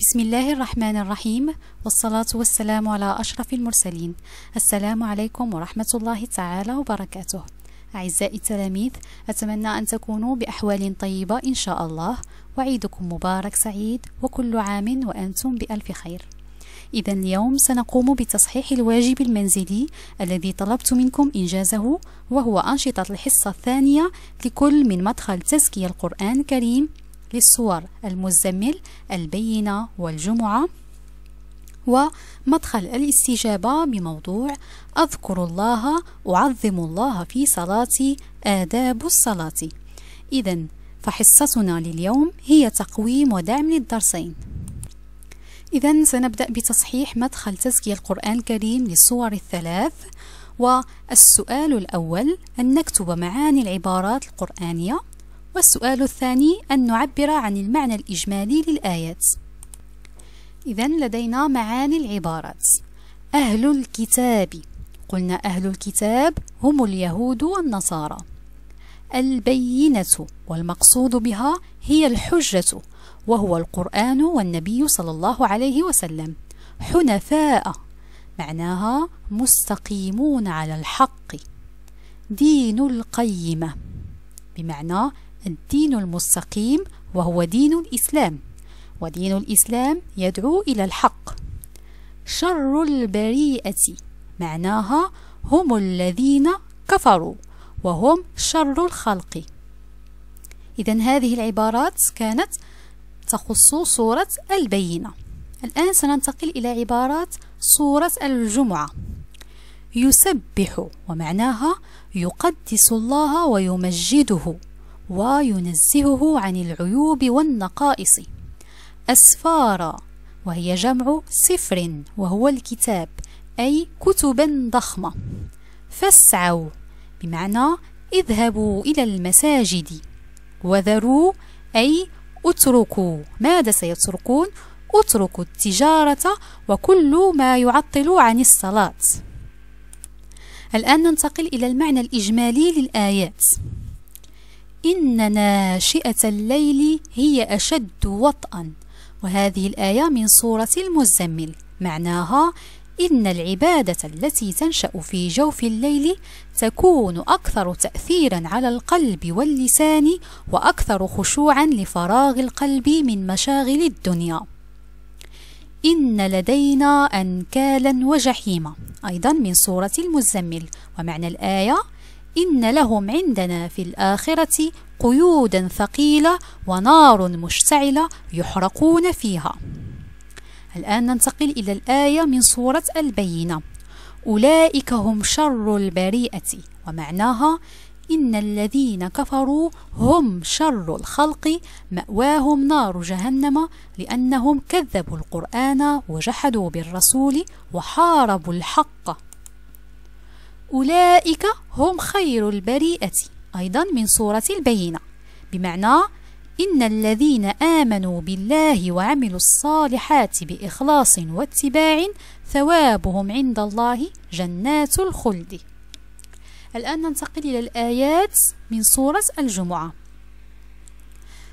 بسم الله الرحمن الرحيم والصلاة والسلام على أشرف المرسلين السلام عليكم ورحمة الله تعالى وبركاته أعزائي التلاميذ أتمنى أن تكونوا بأحوال طيبة إن شاء الله وعيدكم مبارك سعيد وكل عام وأنتم بألف خير إذا اليوم سنقوم بتصحيح الواجب المنزلي الذي طلبت منكم إنجازه وهو أنشطة الحصة الثانية لكل من مدخل تزكية القرآن الكريم للصور المزمل البينة والجمعة ومدخل الاستجابة بموضوع أذكر الله أعظم الله في صلاتي آداب الصلاة إذا فحصتنا لليوم هي تقويم ودعم للدرسين إذا سنبدأ بتصحيح مدخل تزكية القرآن الكريم للصور الثلاث والسؤال الأول أن نكتب معاني العبارات القرآنية والسؤال الثاني أن نعبر عن المعنى الإجمالي للآيات إذا لدينا معاني العبارات أهل الكتاب قلنا أهل الكتاب هم اليهود والنصارى البينة والمقصود بها هي الحجة وهو القرآن والنبي صلى الله عليه وسلم حنفاء معناها مستقيمون على الحق دين القيمه بمعنى الدين المستقيم وهو دين الإسلام ودين الإسلام يدعو إلى الحق شر البريئة معناها هم الذين كفروا وهم شر الخلق إذا هذه العبارات كانت تخص صورة البينة الآن سننتقل إلى عبارات صورة الجمعة يسبح ومعناها يقدس الله ويمجده وينزهه عن العيوب والنقائص أسفار وهي جمع سفر وهو الكتاب أي كتبا ضخمة فاسعوا بمعنى اذهبوا إلى المساجد وذروا أي اتركوا ماذا سيتركون اتركوا التجارة وكل ما يعطل عن الصلاة الآن ننتقل إلى المعنى الإجمالي للآيات إن ناشئة الليل هي أشد وطئا وهذه الآية من سورة المزمل معناها إن العبادة التي تنشأ في جوف الليل تكون أكثر تأثيرا على القلب واللسان وأكثر خشوعا لفراغ القلب من مشاغل الدنيا إن لدينا أنكالا وجحيما أيضا من سورة المزمل ومعنى الآية إن لهم عندنا في الآخرة قيودا ثقيلة ونار مشتعلة يحرقون فيها الآن ننتقل إلى الآية من سورة البينة أولئك هم شر البريئة ومعناها إن الذين كفروا هم شر الخلق مأواهم نار جهنم لأنهم كذبوا القرآن وجحدوا بالرسول وحاربوا الحق أولئك هم خير البريئة أيضا من سورة البينة بمعنى إن الذين آمنوا بالله وعملوا الصالحات بإخلاص واتباع ثوابهم عند الله جنات الخلد الآن ننتقل إلى الآيات من سورة الجمعة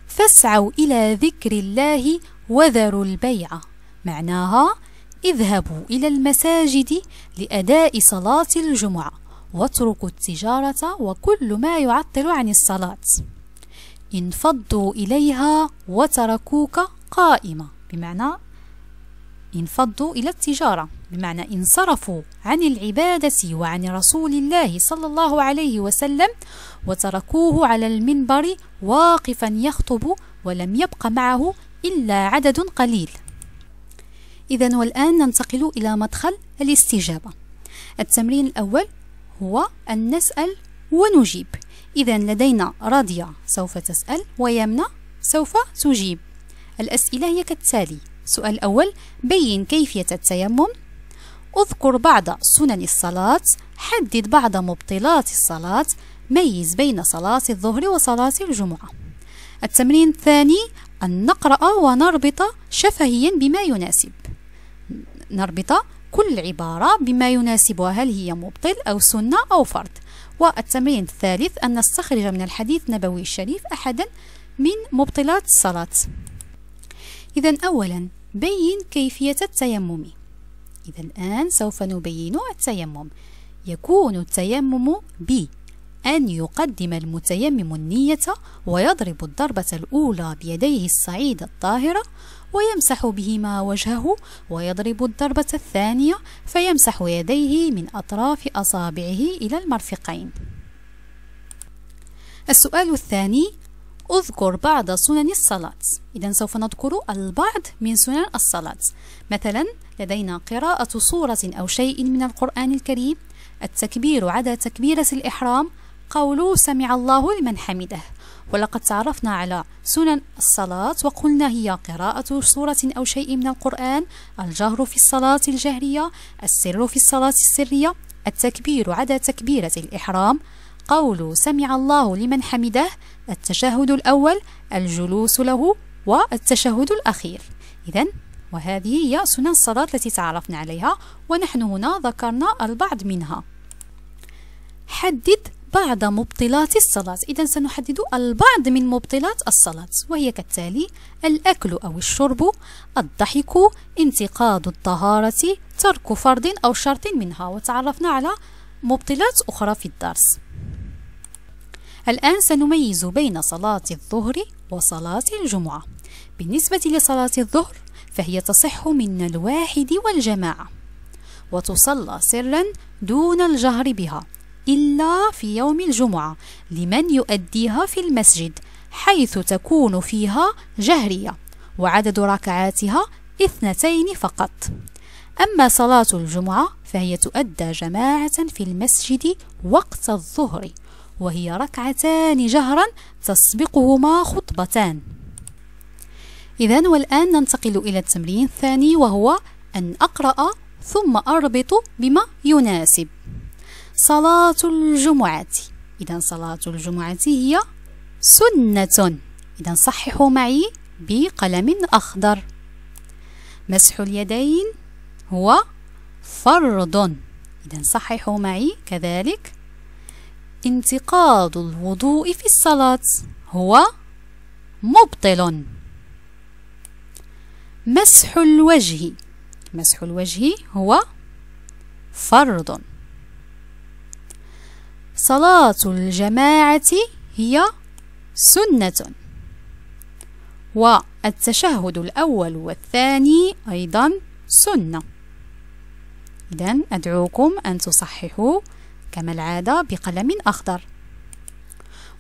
فاسعوا إلى ذكر الله وذروا البيع معناها اذهبوا إلى المساجد لأداء صلاة الجمعة واتركوا التجارة وكل ما يعطل عن الصلاة انفضوا إليها وتركوك قائمة بمعنى انفضوا إلى التجارة بمعنى انصرفوا عن العبادة وعن رسول الله صلى الله عليه وسلم وتركوه على المنبر واقفا يخطب ولم يبق معه إلا عدد قليل إذا والآن ننتقل إلى مدخل الاستجابة التمرين الأول هو أن نسأل ونجيب إذا لدينا راضية سوف تسأل ويمنى سوف تجيب الأسئلة هي كالتالي سؤال أول بين كيفية التيمم اذكر بعض سنن الصلاة حدد بعض مبطلات الصلاة ميز بين صلاة الظهر وصلاة الجمعة التمرين الثاني أن نقرأ ونربط شفهيا بما يناسب نربط كل عبارة بما يناسبها هل هي مبطل أو سنة أو فرض والتمرين الثالث أن نستخرج من الحديث النبوي الشريف أحدا من مبطلات الصلاة إذا أولا بين كيفية التيمم إذا الآن سوف نبين التيمم يكون التيمم ب أن يقدم المتيمم النية ويضرب الضربة الأولى بيديه الصعيد الطاهرة ويمسح بهما وجهه ويضرب الضربة الثانية فيمسح يديه من أطراف أصابعه إلى المرفقين السؤال الثاني اذكر بعض سنن الصلاة إذا سوف نذكر البعض من سنن الصلاة مثلا لدينا قراءة صورة أو شيء من القرآن الكريم التكبير عدا تكبيرة الإحرام قول سمع الله لمن حمده ولقد تعرفنا على سنن الصلاة وقلنا هي قراءة سورة أو شيء من القرآن الجهر في الصلاة الجهرية السر في الصلاة السرية التكبير عدا تكبيرة الإحرام قول سمع الله لمن حمده التشهد الأول الجلوس له والتشهد الأخير إذا وهذه هي سنن الصلاة التي تعرفنا عليها ونحن هنا ذكرنا البعض منها حدد بعض مبطلات الصلاة إذا سنحدد البعض من مبطلات الصلاة وهي كالتالي الأكل أو الشرب الضحك انتقاد الطهارة ترك فرض أو شرط منها وتعرفنا على مبطلات أخرى في الدرس الآن سنميز بين صلاة الظهر وصلاة الجمعة بالنسبة لصلاة الظهر فهي تصح من الواحد والجماعة وتصلى سرا دون الجهر بها إلا في يوم الجمعة لمن يؤديها في المسجد حيث تكون فيها جهرية وعدد ركعاتها اثنتين فقط أما صلاة الجمعة فهي تؤدى جماعة في المسجد وقت الظهر وهي ركعتان جهرا تسبقهما خطبتان إذا والآن ننتقل إلى التمرين الثاني وهو أن أقرأ ثم أربط بما يناسب صلاة الجمعة إذا صلاة الجمعة هي سنة إذا صححوا معي بقلم أخضر مسح اليدين هو فرض إذا صححوا معي كذلك انتقاد الوضوء في الصلاة هو مبطل مسح الوجه مسح الوجه هو فرض صلاة الجماعة هي سنة والتشهد الأول والثاني أيضا سنة إذا أدعوكم أن تصححوا كما العادة بقلم أخضر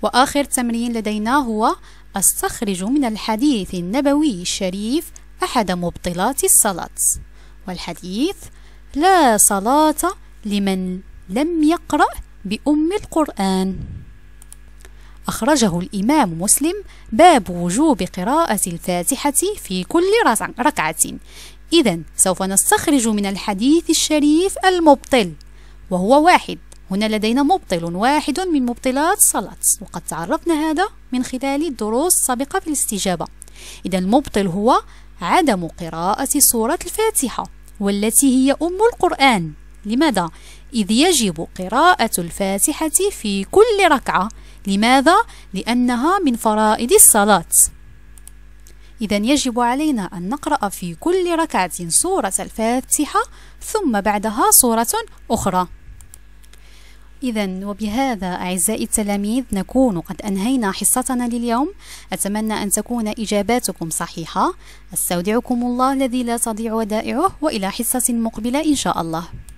وآخر تمرين لدينا هو استخرج من الحديث النبوي الشريف أحد مبطلات الصلاة والحديث لا صلاة لمن لم يقرأ بأم القرآن أخرجه الإمام مسلم باب وجوب قراءة الفاتحة في كل ركعة إذا سوف نستخرج من الحديث الشريف المبطل وهو واحد هنا لدينا مبطل واحد من مبطلات الصلاة وقد تعرفنا هذا من خلال الدروس السابقة في الاستجابة إذا المبطل هو عدم قراءة سورة الفاتحة والتي هي أم القرآن لماذا؟ إذ يجب قراءة الفاتحة في كل ركعة لماذا؟ لأنها من فرائض الصلاة إذا يجب علينا أن نقرأ في كل ركعة سورة الفاتحة ثم بعدها سورة أخرى إذا وبهذا أعزائي التلاميذ نكون قد أنهينا حصتنا لليوم أتمنى أن تكون إجاباتكم صحيحة أستودعكم الله الذي لا تضيع ودائعه وإلى حصة مقبلة إن شاء الله